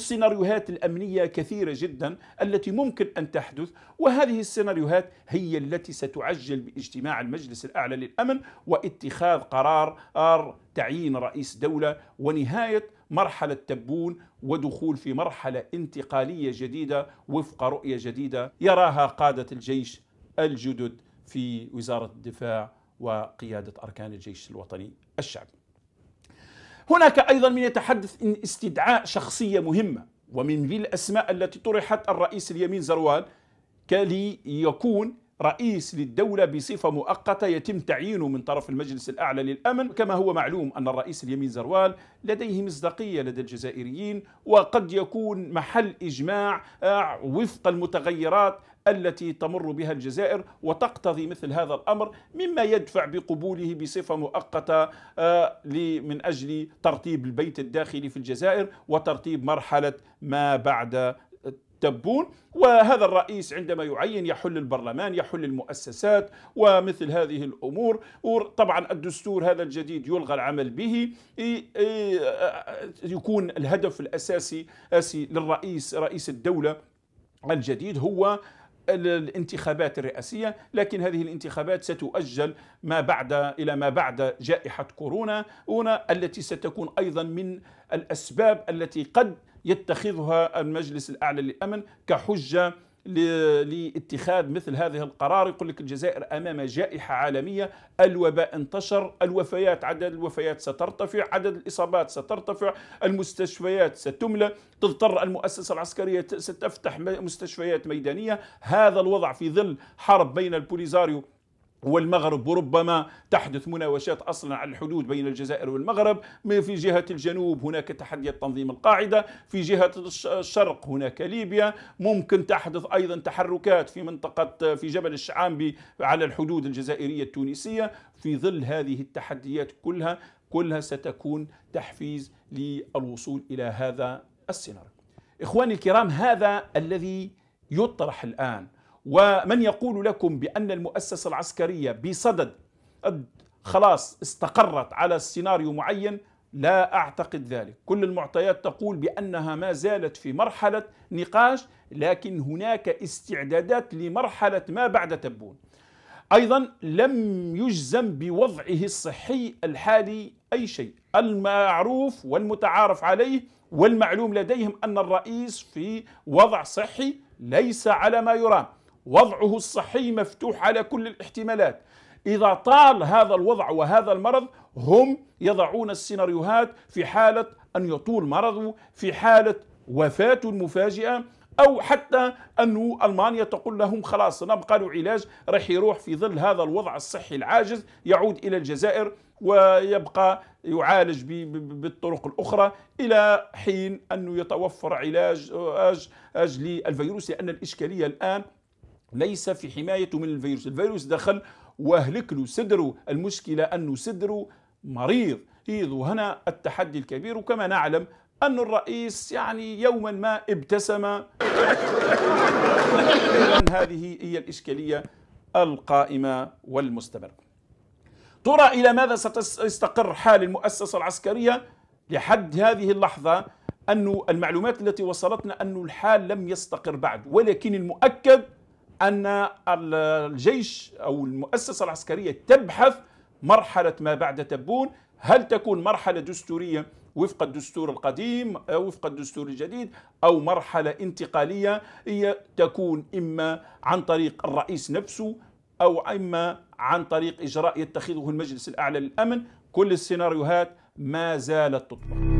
والسيناريوهات الامنيه كثيره جدا التي ممكن ان تحدث وهذه السيناريوهات هي التي ستعجل باجتماع المجلس الاعلى للامن واتخاذ قرار تعيين رئيس دوله ونهايه مرحله تبون ودخول في مرحله انتقاليه جديده وفق رؤيه جديده يراها قاده الجيش الجدد في وزاره الدفاع وقياده اركان الجيش الوطني الشعبي هناك أيضا من يتحدث إن استدعاء شخصية مهمة ومن ذي الأسماء التي طرحت الرئيس اليمين زروان يكون رئيس للدولة بصفة مؤقتة يتم تعيينه من طرف المجلس الأعلى للأمن كما هو معلوم أن الرئيس اليمين زروال لديه مصداقية لدى الجزائريين وقد يكون محل إجماع آه، وفق المتغيرات التي تمر بها الجزائر وتقتضي مثل هذا الامر مما يدفع بقبوله بصفه مؤقته آه، من اجل ترتيب البيت الداخلي في الجزائر وترتيب مرحله ما بعد تبون وهذا الرئيس عندما يعين يحل البرلمان يحل المؤسسات ومثل هذه الأمور طبعا الدستور هذا الجديد يلغى العمل به يكون الهدف الأساسي للرئيس رئيس الدولة الجديد هو الانتخابات الرئاسيه لكن هذه الانتخابات ستؤجل ما بعد الى ما بعد جائحه كورونا التي ستكون ايضا من الاسباب التي قد يتخذها المجلس الأعلى للأمن كحجة لاتخاذ مثل هذه القرار يقول لك الجزائر امام جائحه عالميه الوباء انتشر الوفيات عدد الوفيات سترتفع عدد الاصابات سترتفع المستشفيات ستملى تضطر المؤسسه العسكريه ستفتح مستشفيات ميدانيه هذا الوضع في ظل حرب بين البوليزاريو والمغرب وربما تحدث مناوشات اصلا على الحدود بين الجزائر والمغرب في جهه الجنوب هناك تحديات تنظيم القاعده في جهه الشرق هناك ليبيا ممكن تحدث ايضا تحركات في منطقه في جبل الشعامبي على الحدود الجزائريه التونسيه في ظل هذه التحديات كلها كلها ستكون تحفيز للوصول الى هذا السيناريو اخواني الكرام هذا الذي يطرح الان ومن يقول لكم بأن المؤسسة العسكرية بصدد خلاص استقرت على السيناريو معين لا أعتقد ذلك كل المعطيات تقول بأنها ما زالت في مرحلة نقاش لكن هناك استعدادات لمرحلة ما بعد تبون أيضا لم يجزم بوضعه الصحي الحالي أي شيء المعروف والمتعارف عليه والمعلوم لديهم أن الرئيس في وضع صحي ليس على ما يرام وضعه الصحي مفتوح على كل الاحتمالات إذا طال هذا الوضع وهذا المرض هم يضعون السيناريوهات في حالة أن يطول مرضه في حالة وفاة مفاجئة أو حتى أن ألمانيا تقول لهم خلاص نبقى له علاج راح يروح في ظل هذا الوضع الصحي العاجز يعود إلى الجزائر ويبقى يعالج بالطرق الأخرى إلى حين أنه يتوفر علاج أجل الفيروس لأن الإشكالية الآن ليس في حمايته من الفيروس الفيروس دخل واهلك له صدره المشكلة أنه صدره مريض إذ هنا التحدي الكبير وكما نعلم أن الرئيس يعني يوما ما ابتسم هذه هي الإشكالية القائمة والمستمرة ترى إلى ماذا ستستقر حال المؤسسة العسكرية لحد هذه اللحظة أن المعلومات التي وصلتنا أن الحال لم يستقر بعد ولكن المؤكد أن الجيش أو المؤسسة العسكرية تبحث مرحلة ما بعد تبون هل تكون مرحلة دستورية وفق الدستور القديم أو وفق الدستور الجديد أو مرحلة انتقالية هي تكون إما عن طريق الرئيس نفسه أو إما عن طريق إجراء يتخذه المجلس الأعلى للأمن كل السيناريوهات ما زالت تطبق